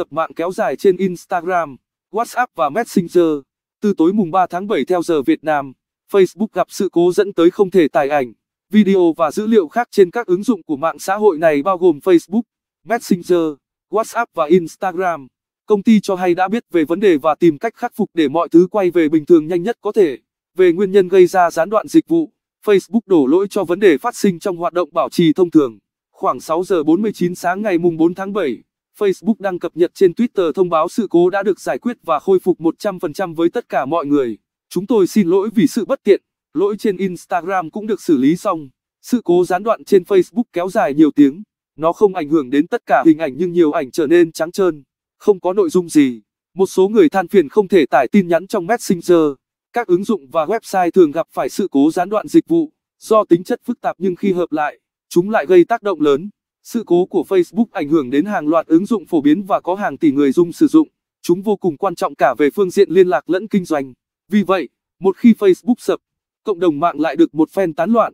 sập mạng kéo dài trên Instagram, WhatsApp và Messenger. Từ tối mùng 3 tháng 7 theo giờ Việt Nam, Facebook gặp sự cố dẫn tới không thể tải ảnh, video và dữ liệu khác trên các ứng dụng của mạng xã hội này bao gồm Facebook, Messenger, WhatsApp và Instagram. Công ty cho hay đã biết về vấn đề và tìm cách khắc phục để mọi thứ quay về bình thường nhanh nhất có thể. Về nguyên nhân gây ra gián đoạn dịch vụ, Facebook đổ lỗi cho vấn đề phát sinh trong hoạt động bảo trì thông thường. Khoảng 6 giờ 49 sáng ngày mùng 4 tháng 7, Facebook đang cập nhật trên Twitter thông báo sự cố đã được giải quyết và khôi phục 100% với tất cả mọi người. Chúng tôi xin lỗi vì sự bất tiện, lỗi trên Instagram cũng được xử lý xong. Sự cố gián đoạn trên Facebook kéo dài nhiều tiếng, nó không ảnh hưởng đến tất cả hình ảnh nhưng nhiều ảnh trở nên trắng trơn, không có nội dung gì. Một số người than phiền không thể tải tin nhắn trong Messenger. Các ứng dụng và website thường gặp phải sự cố gián đoạn dịch vụ do tính chất phức tạp nhưng khi hợp lại, chúng lại gây tác động lớn. Sự cố của Facebook ảnh hưởng đến hàng loạt ứng dụng phổ biến và có hàng tỷ người dùng sử dụng. Chúng vô cùng quan trọng cả về phương diện liên lạc lẫn kinh doanh. Vì vậy, một khi Facebook sập, cộng đồng mạng lại được một phen tán loạn.